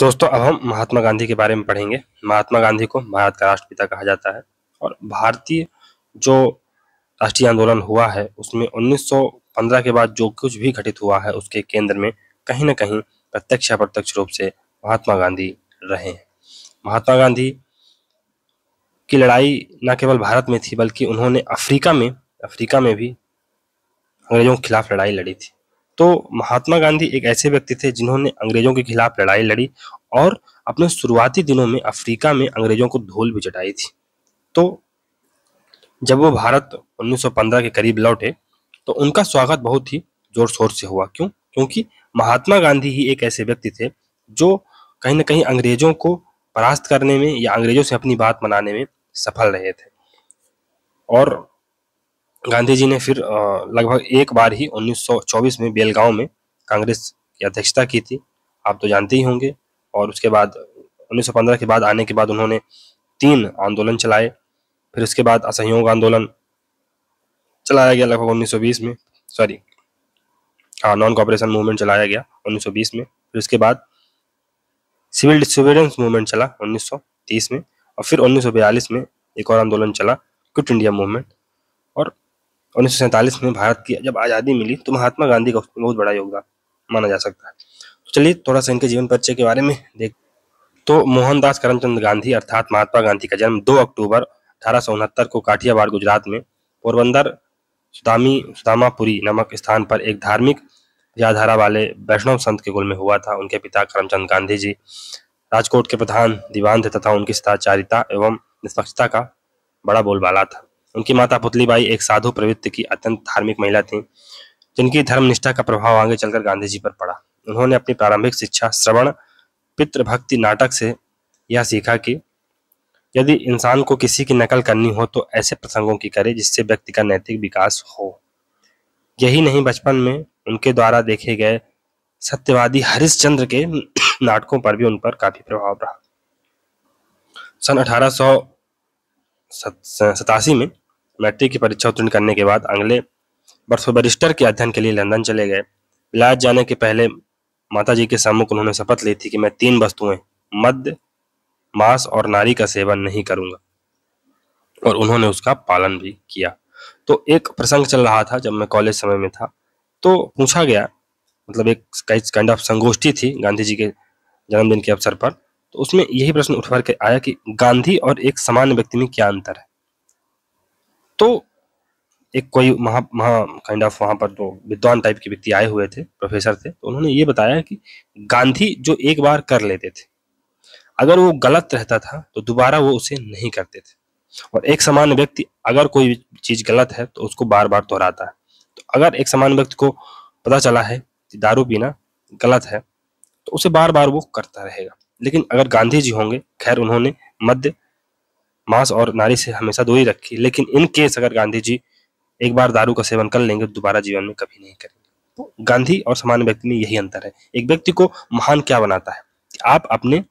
दोस्तों अब हम महात्मा गांधी के बारे में पढ़ेंगे महात्मा गांधी को भारत का राष्ट्रपिता कहा जाता है और भारतीय जो राष्ट्रीय आंदोलन हुआ है उसमें 1915 के बाद जो कुछ भी घटित हुआ है उसके केंद्र में कहीं ना कहीं प्रत्यक्ष अप्रत्यक्ष रूप से महात्मा गांधी रहे हैं महात्मा गांधी की लड़ाई न केवल भारत में थी बल्कि उन्होंने अफ्रीका में अफ्रीका में भी अंग्रेजों के खिलाफ लड़ाई लड़ी थी तो महात्मा गांधी एक ऐसे व्यक्ति थे जिन्होंने अंग्रेजों के खिलाफ लड़ाई लड़ी और अपने शुरुआती दिनों में अफ्रीका में अंग्रेजों को धूल भी चटाई थी तो जब वो भारत 1915 के करीब लौटे तो उनका स्वागत बहुत ही जोर शोर से हुआ क्यों क्योंकि महात्मा गांधी ही एक ऐसे व्यक्ति थे जो कहीं ना कहीं अंग्रेजों को परास्त करने में या अंग्रेजों से अपनी बात मनाने में सफल रहे थे और गांधी जी ने फिर लगभग एक बार ही 1924 में बेलगांव में कांग्रेस की अध्यक्षता की थी आप तो जानते ही होंगे और उसके बाद 1915 के बाद आने के बाद उन्होंने तीन आंदोलन चलाए फिर उसके बाद असहयोग आंदोलन चलाया गया लगभग 1920 में सॉरी हाँ नॉन कॉपरेशन मूवमेंट चलाया गया 1920 में फिर उसके बाद सिविल डिस्टर्बेंस मूवमेंट चला 1930 में और फिर 1942 में एक और आंदोलन चला क्विट इंडिया मूवमेंट और उन्नीस में भारत की जब आज़ादी मिली तो महात्मा गांधी का उसमें बहुत बड़ा योगदान माना जा सकता है तो चलिए थोड़ा सा इनके जीवन परिचय के बारे में देख तो मोहनदास करमचंद गांधी अर्थात महात्मा गांधी का जन्म 2 अक्टूबर अठारह को काठियावाड़ गुजरात में पोरबंदर सुदामी सुदामापुरी नामक स्थान पर एक धार्मिक विचारधारा वाले वैष्णव संत के कुल में हुआ था उनके पिता करमचंद गांधी जी राजकोट के प्रधान दीवान थे तथा उनकी सदाचारिता एवं निष्पक्षता का बड़ा बोलबाला था उनकी माता पुतली बाई एक साधु प्रवृत्ति की अत्यंत धार्मिक महिला थी जिनकी धर्मनिष्ठा का प्रभाव आगे चलकर गांधी जी पर पड़ा उन्होंने अपनी प्रारंभिक शिक्षा श्रवण पितृभक्ति नाटक से यह सीखा कि यदि इंसान को किसी की नकल करनी हो तो ऐसे प्रसंगों की करे जिससे व्यक्ति का नैतिक विकास हो यही नहीं बचपन में उनके द्वारा देखे गए सत्यवादी हरिश्चंद्र के नाटकों पर भी उन पर काफी प्रभाव रहा सन अठारह सतासी में मैट्रिक की परीक्षा उत्तीर्ण करने के बाद अगले वर्ष बरिस्टर के अध्ययन के लिए लंदन चले गए इलाज जाने के पहले माता जी के सम्मुख उन्होंने शपथ ली थी कि मैं तीन वस्तुएं मद मांस और नारी का सेवन नहीं करूंगा और उन्होंने उसका पालन भी किया तो एक प्रसंग चल रहा था जब मैं कॉलेज समय में था तो पूछा गया मतलब एक काइंड ऑफ संगोष्ठी थी गांधी जी के जन्मदिन के अवसर पर तो उसमें यही प्रश्न उठवा के आया कि गांधी और एक सामान्य व्यक्ति में क्या अंतर है तो एक कोई महा महा काइंड ऑफ वहां पर जो तो विद्वान टाइप के व्यक्ति आए हुए थे प्रोफेसर थे तो उन्होंने ये बताया कि गांधी जो एक बार कर लेते थे अगर वो गलत रहता था तो दोबारा वो उसे नहीं करते थे और एक सामान्य व्यक्ति अगर कोई चीज गलत है तो उसको बार बार दोहराता है तो अगर एक सामान्य व्यक्ति को पता चला है कि दारू पीना गलत है तो उसे बार बार वो करता रहेगा लेकिन अगर गांधी जी होंगे खैर उन्होंने मध्य मांस और नारी से हमेशा दूरी रखी लेकिन इन केस अगर गांधी जी एक बार दारू का सेवन कर लेंगे तो दोबारा जीवन में कभी नहीं करेंगे तो गांधी और सामान्य व्यक्ति में यही अंतर है एक व्यक्ति को महान क्या बनाता है आप अपने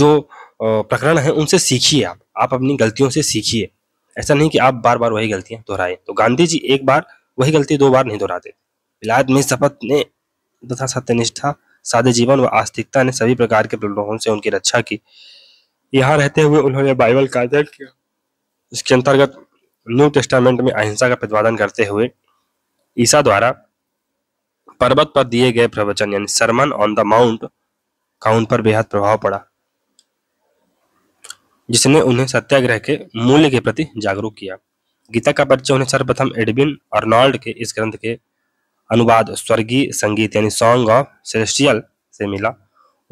जो प्रकरण है उनसे सीखिए आप आप अपनी गलतियों से सीखिए ऐसा नहीं कि आप बार बार वही गलतियां दोहराए तो गांधी जी एक बार वही गलती दो बार नहीं दोहराते विलायत में शपथ ने तथा सत्यनिष्ठा सादे जीवन व आस्तिकता ने सभी प्रकार के प्रलोभन से उनकी रक्षा की यहाँ रहते हुए उन्होंने बाइबल का अध्ययन किया इसके अंतर्गत न्यू टेस्टामेंट में अहिंसा का प्रतिपादन करते हुए ईसा द्वारा पर्वत पर दिए गए प्रवचन यानी सरमन ऑन द माउंट का उन पर बेहद प्रभाव पड़ा जिसने उन्हें सत्याग्रह के मूल्य के प्रति जागरूक किया गीता का परिचय उन्हें सर्वप्रथम एडविन अर्नॉल्ड के इस ग्रंथ के अनुवाद स्वर्गीय संगीत यानी सॉन्ग ऑफ सेलेस्टियल से मिला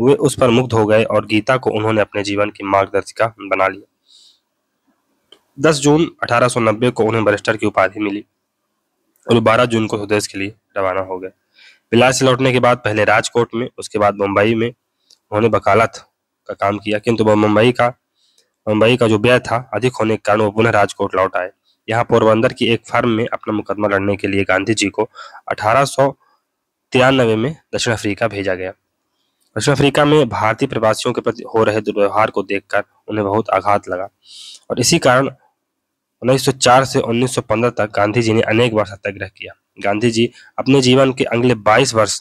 वे उस पर मुग्ध हो गए और गीता को उन्होंने अपने जीवन की मार्गदर्शिका बना लिया 10 जून 1890 को उन्हें बरिस्टर की उपाधि मिली और 12 जून को स्वदेश के लिए रवाना हो गए बिलास से लौटने के बाद पहले राजकोट में उसके बाद मुंबई में उन्होंने वकालत का काम किया किंतु मुंबई का मुंबई का जो व्यय था अधिक होने के कारण वो पुनः राजकोट लौट आए यहाँ पोरबंदर की एक फार्म में अपना मुकदमा लड़ने के लिए गांधी जी को अठारह में दक्षिण अफ्रीका भेजा गया दक्षिण अफ्रीका में भारतीय प्रवासियों के प्रति हो रहे दुर्व्यवहार को देखकर उन्हें बहुत आघात लगा और इसी कारण 1904 से 1915 तक गांधी जी ने अनेक बार सत्याग्रह किया गांधी जी अपने जीवन के अगले 22 वर्ष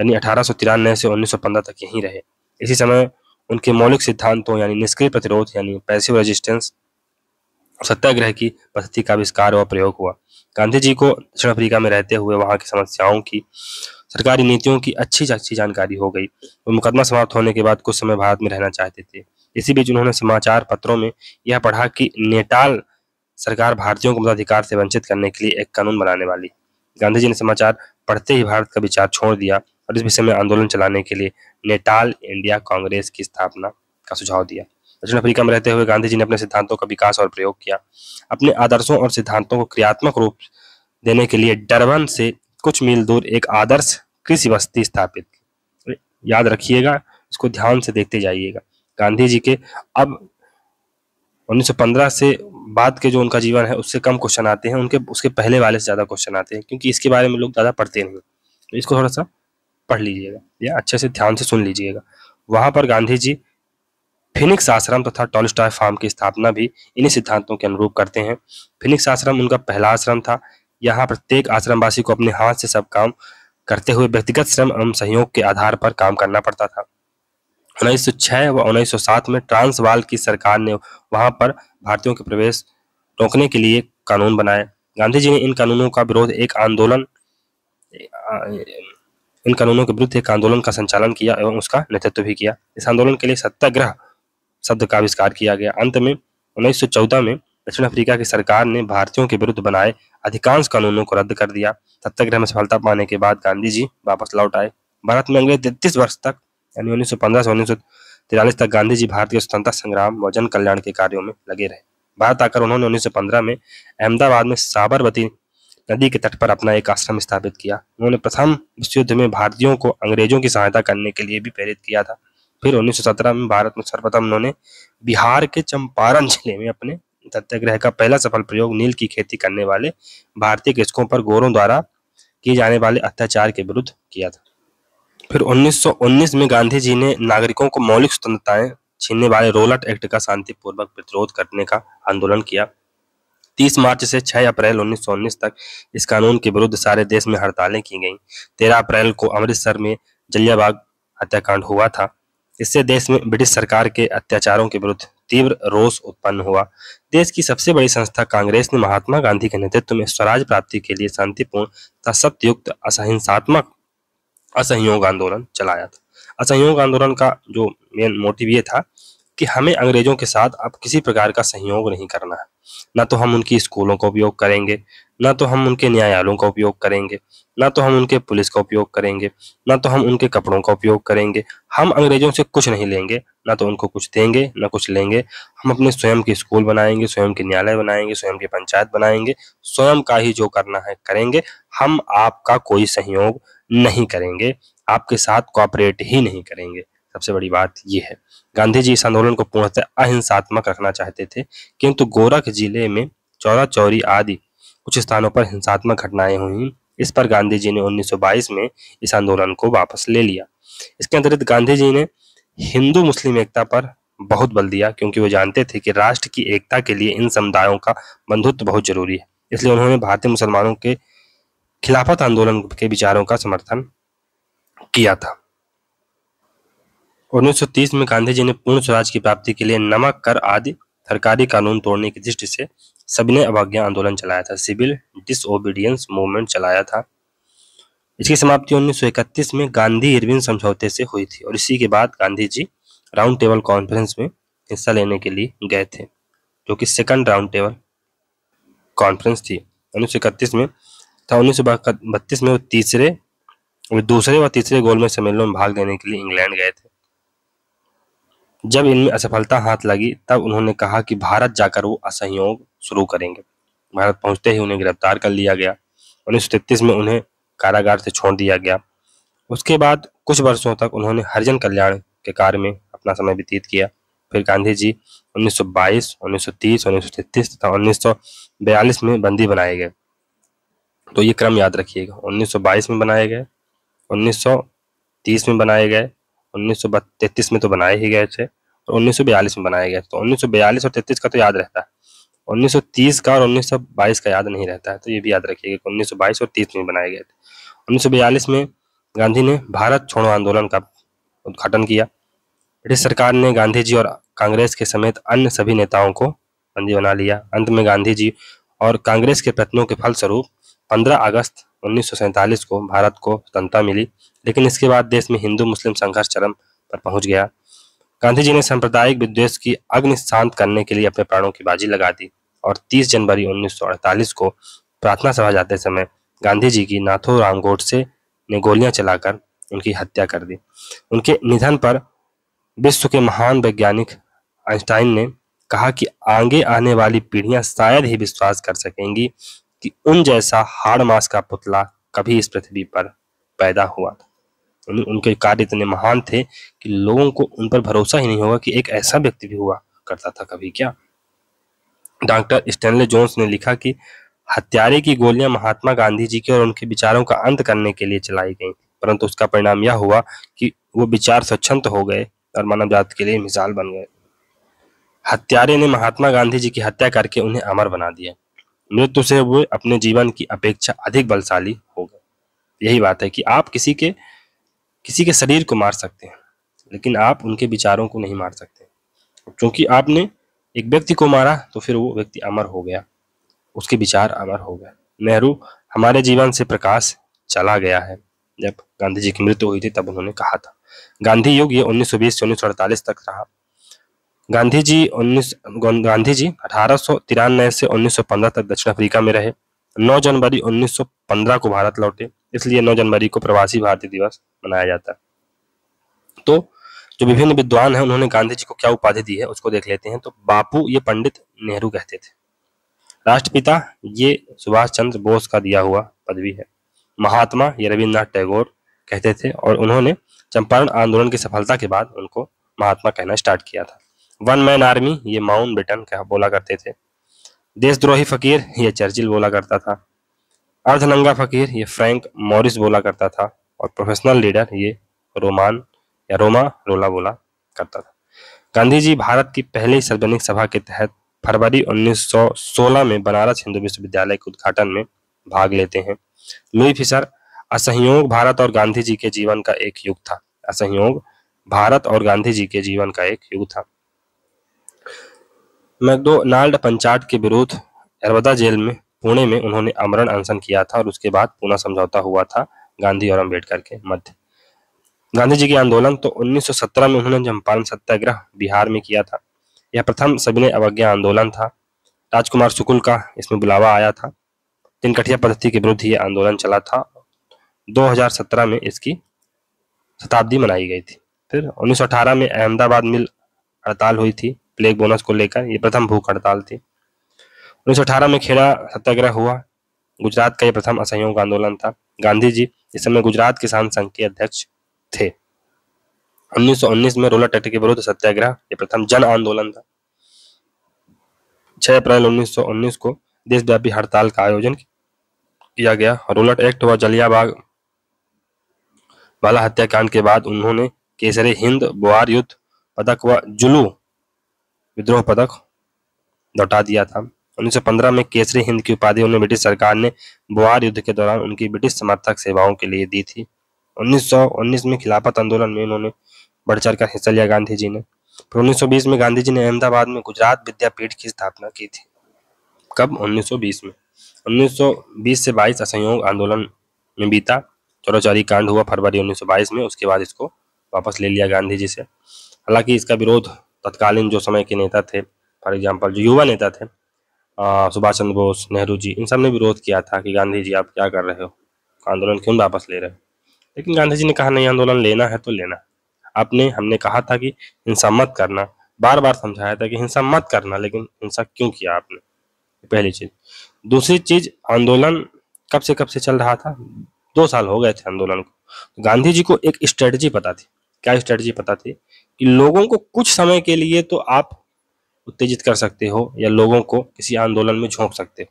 यानी अठारह से 1915 तक यहीं रहे इसी समय उनके मौलिक सिद्धांतों यानी निष्क्रिय प्रतिरोध यानी पैसिव रेजिस्टेंस सत्याग्रह की पद्धति का आविष्कार व प्रयोग हुआ गांधी जी को दक्षिण अफ्रीका में रहते हुए वहां की समस्याओं की सरकारी नीतियों की अच्छी अच्छी जानकारी हो गई वो मुकदमा समाप्त होने के बाद कुछ समय भारत में रहना चाहते थे इसी बीच उन्होंने समाचार पत्रों में यह पढ़ा कि नेटाल सरकार भारतीयों को मताधिकार से वंचित करने के लिए एक कानून बनाने वाली गांधी जी ने समाचार पढ़ते ही भारत का विचार छोड़ दिया और इस विषय में आंदोलन चलाने के लिए नेटाल इंडिया कांग्रेस की स्थापना का सुझाव दिया दक्षिण अफ्रीका में रहते हुए गांधी जी ने अपने सिद्धांतों का विकास और प्रयोग किया अपने आदर्शों और सिद्धांतों को क्रियात्मक रूप देने के लिए डरबन से कुछ मील दूर एक आदर्श कृषि बस्ती स्थापित की याद रखिएगा इसको ध्यान से देखते जाइएगा गांधी जी के अब 1915 से बाद के जो उनका जीवन है उससे कम क्वेश्चन आते हैं उनके उसके पहले वाले से ज़्यादा क्वेश्चन आते हैं क्योंकि इसके बारे में लोग ज़्यादा पढ़ते नहीं तो इसको थोड़ा सा पढ़ लीजिएगा या अच्छे से ध्यान से सुन लीजिएगा वहां पर गांधी जी फिनिक्स आश्रम तथा टॉलस्टॉय फार्म की स्थापना भी इन्हीं सिद्धांतों के अनुरूप करते हैं फिनिक्स आश्रम उनका पहला आश्रम था यहाँ प्रत्येक आश्रमवासी को अपने हाथ से सब काम करते हुए व्यक्तिगत श्रम एवं सहयोग के आधार पर काम करना पड़ता था 1906 व 1907 में ट्रांसवाल की सरकार ने वहां पर भारतीयों के प्रवेश रोकने के लिए कानून बनाए गांधी जी ने इन कानूनों का विरोध एक आंदोलन इन कानूनों के विरुद्ध एक आंदोलन का संचालन किया एवं उसका नेतृत्व भी किया इस आंदोलन के लिए सत्याग्रह शब्द का आविष्कार किया गया अंत में 1914 में दक्षिण अफ्रीका की सरकार ने भारतीयों के विरुद्ध बनाए अधिकांश कानूनों को रद्द कर दिया सत्याग्रह में सफलता पाने के बाद गांधी जी वापस लौट आए भारत में अगले तैतीस वर्ष तक यानी उन्नीस से उन्नीस तिरालीस तक गांधी जी भारतीय स्वतंत्रता संग्राम व जन कल्याण के कार्यों में लगे रहे भारत आकर उन्होंने 1915 में अहमदाबाद में साबरमती नदी के तट पर अपना एक आश्रम स्थापित किया उन्होंने प्रथम विश्व युद्ध में भारतीयों को अंग्रेजों की सहायता करने के लिए भी प्रेरित किया था फिर 1917 में भारत में सर्वप्रथम उन्होंने बिहार के चंपारण जिले में अपने सत्याग्रह का पहला सफल प्रयोग नील की खेती करने वाले भारतीय कृषकों पर गोरों द्वारा किए जाने वाले अत्याचार के विरुद्ध किया था फिर 1919 में गांधी जी ने नागरिकों को मौलिक स्वतंत्रताएं छीनने वाले रोलट एक्ट का शांतिपूर्वक प्रतिरोध करने का आंदोलन किया 30 मार्च से 6 अप्रैल 1919 तक इस कानून के विरुद्ध सारे देश में हड़तालें की गईं 13 अप्रैल को अमृतसर में जलियाबाग हत्याकांड हुआ था इससे देश में ब्रिटिश सरकार के अत्याचारों के विरुद्ध तीव्र रोष उत्पन्न हुआ देश की सबसे बड़ी संस्था कांग्रेस ने महात्मा गांधी के नेतृत्व में स्वराज प्राप्ति के लिए शांतिपूर्ण तथा सत्ययुक्त असहिंसात्मक असहयोग आंदोलन चलाया था असहयोग आंदोलन का जो मेन मोटिव ये था कि हमें अंग्रेजों के साथ अब किसी प्रकार का सहयोग नहीं करना है ना तो हम उनकी स्कूलों का उपयोग करेंगे ना तो हम उनके न्यायालयों का उपयोग करेंगे ना तो हम उनके पुलिस का उपयोग करेंगे ना तो हम उनके कपड़ों का उपयोग करेंगे हम अंग्रेजों से कुछ नहीं लेंगे ना तो उनको कुछ देंगे ना कुछ लेंगे हम अपने स्वयं के स्कूल बनाएंगे स्वयं के न्यायालय बनाएंगे स्वयं की पंचायत बनाएंगे स्वयं का ही जो करना है करेंगे हम आपका कोई सहयोग नहीं करेंगे आपके साथ कॉपरेट ही नहीं करेंगे सबसे बड़ी बात ये है गांधी जी इस आंदोलन को पूर्णतः अहिंसात्मक रखना चाहते थे किंतु गोरख जिले में चौरा चौरी आदि कुछ स्थानों पर हिंसात्मक घटनाएं हुई इस पर गांधी जी ने 1922 में इस आंदोलन को वापस ले लिया इसके अतिरिक्त गांधी जी ने हिंदू मुस्लिम एकता पर बहुत बल दिया क्योंकि वो जानते थे कि राष्ट्र की एकता के लिए इन समुदायों का बंधुत्व बहुत जरूरी है इसलिए उन्होंने भारतीय मुसलमानों के खिलाफत आंदोलन के विचारों का समर्थन किया था 1930 में गांधी जी ने पूर्ण स्वराज की प्राप्ति के लिए नमक कर आदि सरकारी कानून तोड़ने की दृष्टि से सविनय अवज्ञा आंदोलन चलाया था सिविल डिसओबीडियंस मूवमेंट चलाया था इसकी समाप्ति 1931 में गांधी इरविन समझौते से हुई थी और इसी के बाद Gandhi ji round table conference में हिस्सा लेने के लिए गए थे जो कि सेकंड राउंड टेबल कॉन्फ्रेंस थी उन्नीस में था उन्नीस में वो तीसरे दूसरे व तीसरे गोलमेज सम्मेलन में भाग लेने के लिए इंग्लैंड गए थे जब इनमें असफलता हाथ लगी तब उन्होंने कहा कि भारत जाकर वो असहयोग शुरू करेंगे भारत पहुंचते ही उन्हें गिरफ्तार कर लिया गया उन्नीस में उन्हें कारागार से छोड़ दिया गया उसके बाद कुछ वर्षों तक उन्होंने हरिजन कल्याण के कार्य में अपना समय व्यतीत किया फिर गांधी जी 1922, 1930, 1933 तथा 1942 में बंदी बनाए गए तो ये क्रम याद रखिएगा 1922 में बनाए गए 1930 में बनाए गए 1933 में तो बनाए ही गए थे और 1942 में बनाए गए तो 1942 और 33 का तो याद रहता है 1930 का और 1922 का याद नहीं रहता है तो ये भी याद रखिएगा कि 1922 और 30 में बनाए गए थे 1942 में गांधी ने भारत छोड़ो आंदोलन का उद्घाटन किया ब्रिटिश सरकार ने गांधी जी और कांग्रेस के समेत अन्य सभी नेताओं को बंदी बना लिया अंत में गांधी जी और कांग्रेस के प्रयत्नों के फलस्वरूप पंद्रह अगस्त 1947 को भारत को स्वतंत्रता मिली लेकिन इसके बाद देश में हिंदू मुस्लिम संघर्ष चरम पर पहुंच गया गांधी जी ने सांप्रदायिक विद्वेष की अग्नि शांत करने के लिए अपने प्राणों की बाजी लगा दी और 30 जनवरी 1948 को प्रार्थना सभा जाते समय गांधी जी की नाथो राम से ने गोलियां चलाकर उनकी हत्या कर दी उनके निधन पर विश्व के महान वैज्ञानिक आइंस्टाइन ने कहा कि आगे आने वाली पीढ़ियां शायद ही विश्वास कर सकेंगी कि उन जैसा हाड़ मास का पुतला कभी इस पृथ्वी पर पैदा हुआ था उनके कार्य इतने महान थे कि लोगों को उन पर भरोसा ही नहीं होगा कि एक ऐसा व्यक्ति भी हुआ करता था कभी क्या डॉक्टर स्टैनले जोन्स ने लिखा कि हत्यारे की गोलियां महात्मा गांधी जी के और उनके विचारों का अंत करने के लिए चलाई गई परंतु उसका परिणाम यह हुआ कि वो विचार स्वच्छंद हो गए और मानव जात के लिए मिसाल बन गए हत्यारे ने महात्मा गांधी जी की हत्या करके उन्हें अमर बना दिया मृत्यु से वे अपने जीवन की अपेक्षा अधिक बलशाली हो गए यही बात है कि आप किसी के किसी के शरीर को मार सकते हैं लेकिन आप उनके विचारों को नहीं मार सकते क्योंकि आपने एक व्यक्ति को मारा तो फिर वो व्यक्ति अमर हो गया उसके विचार अमर हो गए नेहरू हमारे जीवन से प्रकाश चला गया है जब गांधी जी की मृत्यु हुई थी तब उन्होंने कहा था गांधी युग ये 1920 से उन्नीस तक रहा गांधी जी उन्नीस गांधी जी अठारह से 1915 तक दक्षिण अफ्रीका में रहे 9 जनवरी 1915 को भारत लौटे इसलिए 9 जनवरी को प्रवासी भारतीय दिवस मनाया जाता है तो जो विभिन्न विद्वान हैं उन्होंने गांधी जी को क्या उपाधि दी है उसको देख लेते हैं तो बापू ये पंडित नेहरू कहते थे राष्ट्रपिता ये सुभाष चंद्र बोस का दिया हुआ पदवी है महात्मा ये रविन्द्रनाथ टैगोर कहते थे और उन्होंने चंपारण आंदोलन की सफलता के बाद उनको महात्मा कहना स्टार्ट किया था वन मैन आर्मी ये माउंट बेटन कहा बोला करते थे देशद्रोही फकीर ये चर्चिल बोला करता था अर्धनंगा फकीर ये फ्रैंक मॉरिस बोला करता था और प्रोफेशनल लीडर ये रोमान या रोमा रोला बोला करता था गांधी जी भारत की पहली सार्वजनिक सभा के तहत फरवरी 1916 में बनारस हिंदू विश्वविद्यालय के उद्घाटन में भाग लेते हैं लुई फिशर असहयोग भारत और गांधी जी के जीवन का एक युग था असहयोग भारत और गांधी जी के जीवन का एक युग था मैकडोनाल्ड पंचाट के विरोध एरवदा जेल में पुणे में उन्होंने आमरण अनशन किया था और उसके बाद पुनः समझौता हुआ था गांधी और अम्बेडकर के मध्य गांधी जी के आंदोलन तो 1917 में उन्होंने चंपारण सत्याग्रह बिहार में किया था यह प्रथम ने अवज्ञा आंदोलन था राजकुमार शुक्ल का इसमें बुलावा आया था तिनकठिया पद्धति के विरुद्ध यह आंदोलन चला था 2017 में इसकी शताब्दी मनाई गई थी फिर 1918 में अहमदाबाद मिल हड़ताल हुई थी प्लेग बोनस को लेकर ये प्रथम भूख हड़ताल थी उन्नीस में खेड़ा सत्याग्रह हुआ गुजरात का यह प्रथम असहयोग आंदोलन था गांधी जी इस समय गुजरात किसान संघ के अध्यक्ष थे 1919 में रोलर ट्रैक्टर के विरुद्ध सत्याग्रह यह प्रथम जन आंदोलन था 6 अप्रैल 1919 को देशव्यापी हड़ताल का आयोजन किया गया रोलर एक्ट व जलियाबाग वाला हत्याकांड के बाद उन्होंने केसरे हिंद बुआर युद्ध पदक व जुलू विद्रोह पदक लौटा दिया था 1915 में केसरी हिंद की उपाधि उन्हें ब्रिटिश सरकार ने बुआर युद्ध के दौरान उनकी ब्रिटिश समर्थक सेवाओं के लिए दी थी 1919 में खिलाफत आंदोलन में उन्होंने बढ़ चढ़ कर हिस्सा लिया गांधी जी ने फिर 1920 में गांधी जी ने अहमदाबाद में गुजरात विद्यापीठ की स्थापना की थी कब 1920 में 1920 से 22 असहयोग आंदोलन में बीता चौराचारी कांड हुआ फरवरी 1922 में उसके बाद इसको वापस ले लिया गांधी जी से हालांकि इसका विरोध तत्कालीन जो समय के नेता थे फॉर एग्जाम्पल जो युवा नेता थे सुभाष चंद्र बोस नेहरू जी इन सब ने विरोध किया था कि गांधी जी आप क्या कर रहे हो आंदोलन क्यों वापस ले रहे हो लेकिन गांधी जी ने कहा नहीं आंदोलन लेना है तो लेना आपने हमने कहा था कि हिंसा मत करना बार बार समझाया था कि हिंसा मत करना लेकिन हिंसा क्यों किया आपने पहली चीज दूसरी चीज आंदोलन कब से कब से चल रहा था दो साल हो गए थे आंदोलन को गांधी जी को एक स्ट्रेटजी पता थी क्या स्ट्रेटजी पता थी लोगों को कुछ समय के लिए तो आप उत्तेजित कर सकते हो या लोगों को किसी आंदोलन में झोंक सकते हो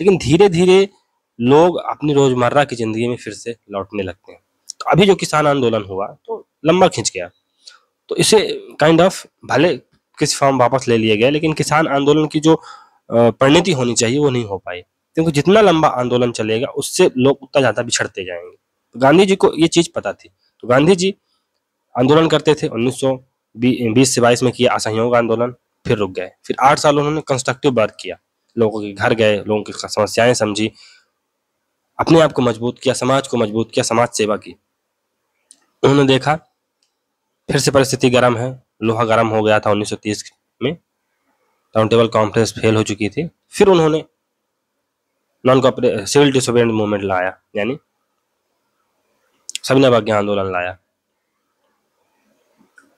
लेकिन धीरे धीरे लोग अपनी रोजमर्रा की जिंदगी में फिर से लौटने लगते हैं तो अभी जो किसान आंदोलन हुआ तो लंबा खींच गया तो इसे काइंड ऑफ भले किस फॉर्म वापस ले लिए गए लेकिन किसान आंदोलन की जो परिणति होनी चाहिए वो नहीं हो पाई क्योंकि जितना लंबा आंदोलन चलेगा उससे लोग उतना ज़्यादा बिछड़ते जाएंगे तो गांधी जी को ये चीज़ पता थी तो गांधी जी आंदोलन करते थे उन्नीस बीस से बाईस में किया असहयोग आंदोलन फिर रुक गए फिर आठ साल उन्होंने कंस्ट्रक्टिव वर्क किया लोगों के घर गए लोगों की समस्याएं समझी अपने आप को मजबूत किया समाज को मजबूत किया समाज सेवा की उन्होंने देखा फिर से परिस्थिति गर्म है लोहा गर्म हो गया था 1930 में राउंड टेबल कॉन्फ्रेंस फेल हो चुकी थी फिर उन्होंने non cooperation civil disobedient movement लाया यानी सविनय आज्ञा आंदोलन लाया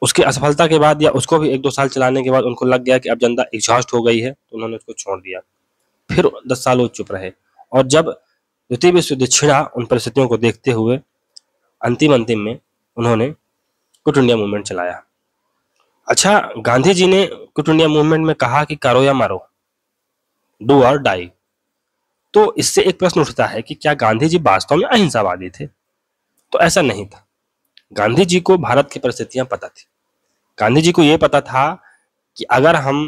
उसकी असफलता के बाद या उसको भी एक दो साल चलाने के बाद उनको लग गया कि अब जनता एग्जॉस्ट हो गई है तो उन्होंने उसको छोड़ दिया फिर दस साल वो चुप रहे और जब द्वितीय विश्व युद्ध छिड़ा उन परिस्थितियों को देखते हुए अंतिम अंतिम में उन्होंने क्विट इंडिया मूवमेंट चलाया अच्छा गांधी जी ने कुट इंडिया मूवमेंट में कहा कि करो या मारो डू और डाई तो इससे एक प्रश्न उठता है कि क्या गांधी जी वास्तव में अहिंसावादी थे तो ऐसा नहीं था गांधी जी को भारत की परिस्थितियां पता थी गांधी जी को ये पता था कि अगर हम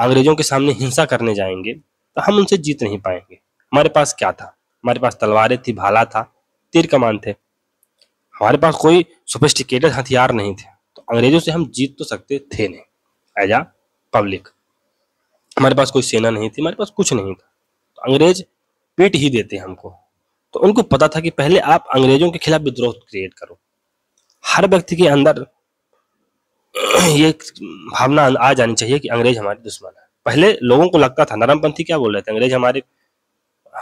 अंग्रेजों के सामने हिंसा करने जाएंगे तो हम उनसे जीत नहीं पाएंगे हमारे पास क्या था हमारे पास तलवारें थी भाला था तीर कमान थे हमारे पास कोई सोफिस्टिकेटेड हथियार नहीं थे तो अंग्रेजों से हम जीत तो सकते थे नहीं एज आ पब्लिक हमारे पास कोई सेना नहीं थी हमारे पास कुछ नहीं था तो अंग्रेज पीट ही देते हमको तो उनको पता था कि पहले आप अंग्रेजों के खिलाफ विद्रोह क्रिएट करो हर व्यक्ति के अंदर ये भावना आ जानी चाहिए कि अंग्रेज हमारे दुश्मन है पहले लोगों को लगता था नरमपंथी क्या बोल रहे थे अंग्रेज हमारे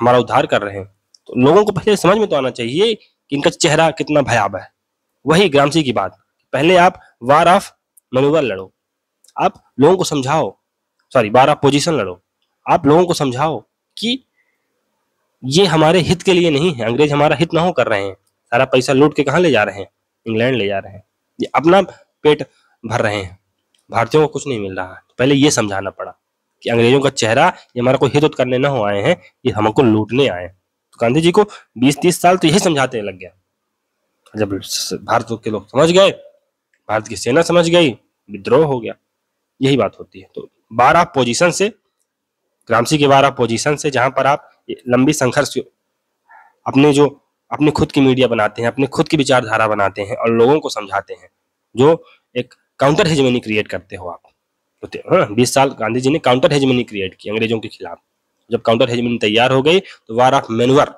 हमारा उद्धार कर रहे हैं तो लोगों को पहले समझ में तो आना चाहिए कि इनका चेहरा कितना भयावह है वही ग्रामसी की बात पहले आप वार ऑफ मनोवर लड़ो आप लोगों को समझाओ सॉरी बार ऑफ पोजिशन लड़ो आप लोगों को समझाओ कि ये हमारे हित के लिए नहीं है अंग्रेज हमारा हित ना हो कर रहे हैं सारा पैसा लूट के कहाँ ले जा रहे हैं इंग्लैंड ले जा रहे हैं ये अपना पेट भर रहे हैं भारतीयों को कुछ नहीं मिल रहा है पहले ये समझाना पड़ा कि अंग्रेजों का चेहरा ये हमारा कोई हित करने न हो आए हैं ये हमको लूटने आए तो गांधी जी को बीस तीस साल तो यही समझाते लग गया जब भारत के लोग समझ गए भारत की सेना समझ गई विद्रोह हो गया यही बात होती है तो बारह पोजीशन से ग्रामसी के बारह पोजीशन से जहां पर आप लंबी संघर्ष अपने जो अपने खुद की मीडिया बनाते हैं अपने खुद की विचारधारा बनाते हैं और लोगों को समझाते हैं जो एक काउंटर हेजमनी क्रिएट करते हो आप हाँ बीस साल गांधी जी ने काउंटर हेजमनी क्रिएट की अंग्रेजों के खिलाफ जब काउंटर हेजमनी तैयार हो गई तो वार ऑफ मेनवर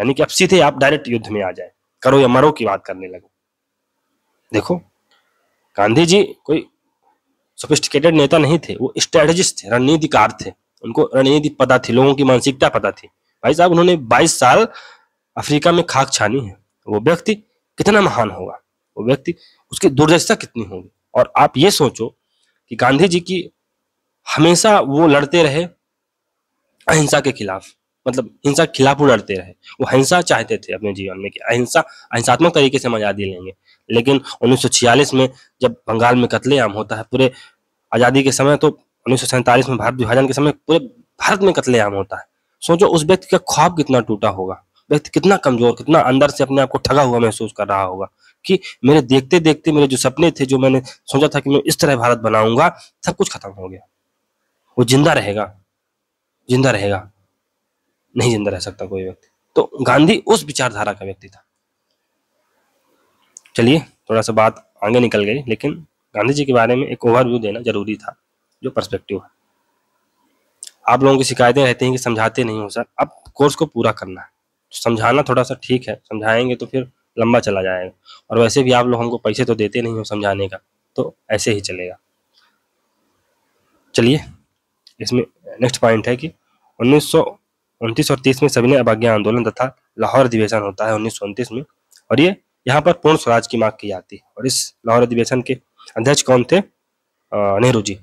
यानी कि अब सीधे आप डायरेक्ट युद्ध में आ जाए करो या मरो की बात करने लगो देखो गांधी जी कोई सोफिस्टिकेटेड नेता नहीं थे वो स्ट्रेटेजिस्ट थे रणनीतिकार थे उनको रणनीति पता थी लोगों की मानसिकता पता थी भाई साहब उन्होंने 22 साल अफ्रीका में खाक छानी है वो व्यक्ति कितना महान होगा वो व्यक्ति उसकी दुर्दशा कितनी होगी और आप ये सोचो कि गांधी जी की हमेशा वो लड़ते रहे अहिंसा के खिलाफ मतलब हिंसा के खिलाफ वो लड़ते रहे वो हिंसा चाहते थे अपने जीवन में कि अहिंसा अहिंसात्मक तरीके से हम आज़ादी लेंगे लेकिन 1946 में जब बंगाल में कत्लेआम होता है पूरे आज़ादी के समय तो उन्नीस में भारत विभाजन के समय पूरे भारत में कत्लेआम होता है सोचो उस व्यक्ति का ख्वाब कितना टूटा होगा व्यक्ति कितना कमजोर कितना अंदर से अपने आप को ठगा हुआ महसूस कर रहा होगा कि मेरे देखते देखते मेरे जो सपने थे जो मैंने सोचा था कि मैं इस तरह भारत बनाऊंगा सब कुछ खत्म हो गया वो जिंदा रहेगा जिंदा रहेगा नहीं जिंदा रह सकता कोई व्यक्ति तो गांधी उस विचारधारा का व्यक्ति था चलिए थोड़ा सा बात आगे निकल गई लेकिन गांधी जी के बारे में एक ओवरव्यू देना जरूरी था जो पर्सपेक्टिव है आप लोगों की शिकायतें रहती हैं कि समझाते नहीं हो सर अब कोर्स को पूरा करना है समझाना थोड़ा सा ठीक है समझाएंगे तो फिर लंबा चला जाएगा और वैसे भी आप लोग हमको पैसे तो देते नहीं हो समझाने का तो ऐसे ही चलेगा चलिए इसमें नेक्स्ट पॉइंट है कि उन्नीस और तीस में सविनय अभाज्ञा आंदोलन तथा लाहौर अधिवेशन होता है उन्नीस में और ये यहाँ पर पूर्ण स्वराज की मांग की जाती है और इस लाहौर अधिवेशन के अध्यक्ष कौन थे नेहरू जी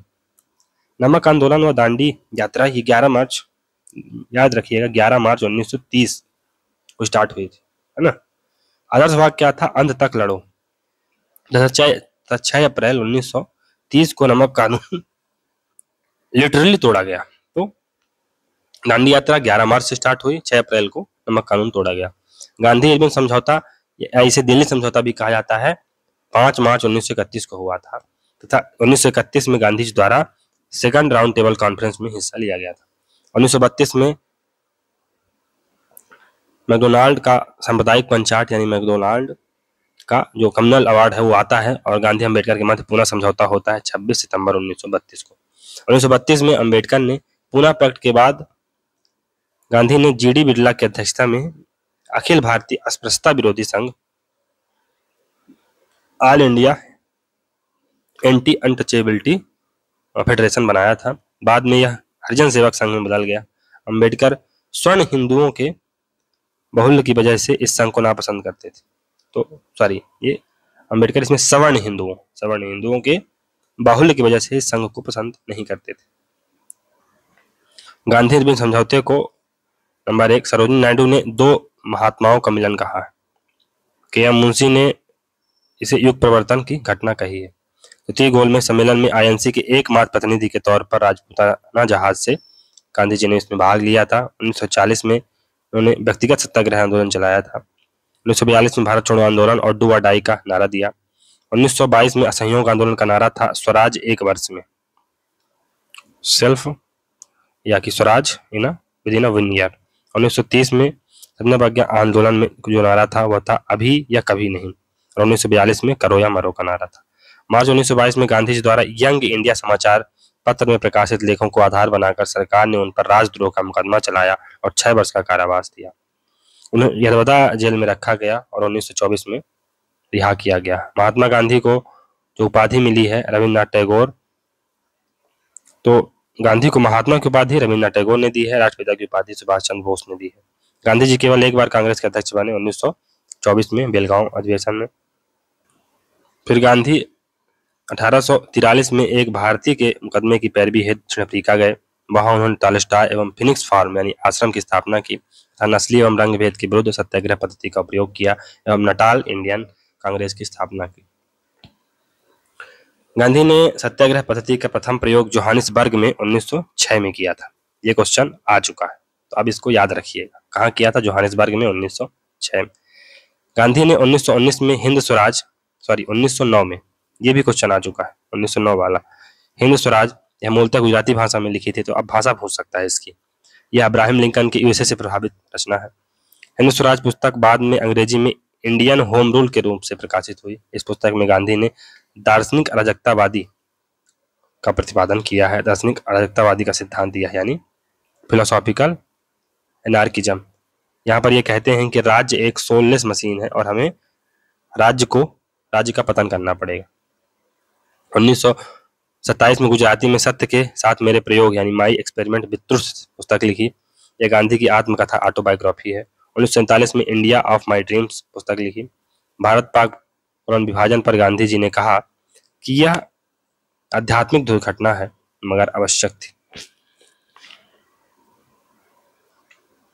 नमक आंदोलन व दांडी यात्रा ये 11 मार्च याद रखिएगा 11 मार्च 1930 को स्टार्ट हुई थी है ना आदर्श भाग क्या था अंत तक लड़ो छह अप्रैल 1930 को नमक कानून लिटरली तोड़ा गया तो गांधी यात्रा 11 मार्च से स्टार्ट हुई 6 अप्रैल को नमक कानून तोड़ा गया गांधी एडमिन समझौता इसे दिल्ली समझौता भी कहा जाता है पांच मार्च 1931 को हुआ था तथा तो उन्नीस में गांधी जी द्वारा सेकंड राउंड टेबल कॉन्फ्रेंस में हिस्सा लिया गया था उन्नीस में मैकडोनाल्ड का सांप्रदायिक पंचायत यानी मैकडोनाल्ड का जो कम्युनल अवार्ड है वो आता है और गांधी अंबेडकर के मध्य पुनः समझौता होता है 26 सितंबर 1932 को 1932 में अंबेडकर ने पुनः पैक्ट के बाद गांधी ने जीडी बिरला की अध्यक्षता में अखिल भारतीय अस्पृश्यता विरोधी संघ all India anti untouchability federation बनाया था बाद में यह हरिजन सेवक संघ में बदल गया अंबेडकर स्वर्ण हिंदुओं के बहुल की वजह से इस संघ को नापसंद करते थे तो सॉरी ये अम्बेडकर इसमें सवर्ण हिंदुओं सवर्ण हिंदुओं के बाहुल्य की वजह से इस संघ को पसंद नहीं करते थे गांधी अरविंद समझौते को नंबर एक सरोजनी नायडू ने दो महात्माओं का मिलन कहा है के एम मुंशी ने इसे युग परिवर्तन की घटना कही है तृतीय गोल में सम्मेलन में आईएनसी के एकमात्र प्रतिनिधि के तौर पर राजपूताना जहाज से गांधी जी ने इसमें भाग लिया था उन्नीस में उन्होंने व्यक्तिगत सत्याग्रह आंदोलन चलाया था उन्नीस में भारत छोड़ो आंदोलन और डुआ डाई का नारा दिया 1922 में असहयोग आंदोलन का नारा था स्वराज एक वर्ष में सेल्फ या कि Swaraj in within one year उन्नीस में सपना प्रज्ञा आंदोलन में जो नारा था वह था अभी या कभी नहीं और उन्नीस में करो या मरो का नारा था मार्च 1922 में गांधी जी द्वारा यंग इंडिया समाचार पत्र में प्रकाशित लेखों को आधार बनाकर सरकार ने उन पर राजद्रोह का मुकदमा चलाया और छह वर्ष का कारावास दिया उन्हें यदवदा जेल में रखा गया और 1924 में रिहा किया गया महात्मा गांधी को जो उपाधि मिली है रविन्द्रनाथ टैगोर तो गांधी को महात्मा की उपाधि रविन्द्रनाथ टैगोर ने दी है राष्ट्रपिता की उपाधि सुभाष चंद्र बोस ने दी है गांधी जी केवल एक बार कांग्रेस के अध्यक्ष बने 1924 में बेलगांव अधिवेशन में फिर गांधी अठारह में एक भारतीय के मुकदमे की पैरवी हेतु दक्षिण अफ्रीका गए वहां उन्होंने टालस्टा एवं फिनिक्स फार्म यानी आश्रम की स्थापना की तथा नस्ली एवं रंग भेद के विरुद्ध सत्याग्रह पद्धति का प्रयोग किया एवं नटाल इंडियन कांग्रेस की स्थापना की गांधी ने सत्याग्रह पद्धति का प्रथम प्रयोग जोहानिसबर्ग में 1906 में किया था ये क्वेश्चन आ चुका है तो अब इसको याद रखिएगा कहाँ किया था जोहानिसबर्ग में 1906 गांधी ने 1919 में हिंद स्वराज सॉरी 1909 में ये भी क्वेश्चन आ चुका है 1909 वाला हिंद स्वराज यह मूलतः गुजराती भाषा में लिखी थी तो अब भाषा पूछ सकता है इसकी यह अब्राहम लिंकन के यूएसए से प्रभावित रचना है हिंदू स्वराज पुस्तक बाद में अंग्रेजी में इंडियन होम रूल के रूप से प्रकाशित हुई इस पुस्तक में गांधी ने दार्शनिक अराजकतावादी का प्रतिपादन किया है दार्शनिक अराजकतावादी का सिद्धांत दिया है यानी फिलोसॉफिकल एनार्किज्म यहाँ पर यह कहते हैं कि राज्य एक सोललेस मशीन है और हमें राज्य को राज्य का पतन करना पड़ेगा उन्नीस सत्ताईस में गुजराती में सत्य के साथ मेरे प्रयोग यानी माई एक्सपेरिमेंट वित्रुष्ट पुस्तक लिखी यह गांधी की आत्मकथा ऑटोबायोग्राफी है उन्नीस में इंडिया ऑफ माई ड्रीम्स पुस्तक लिखी भारत पाक विभाजन पर गांधी जी ने कहा कि यह आध्यात्मिक दुर्घटना है मगर आवश्यक थी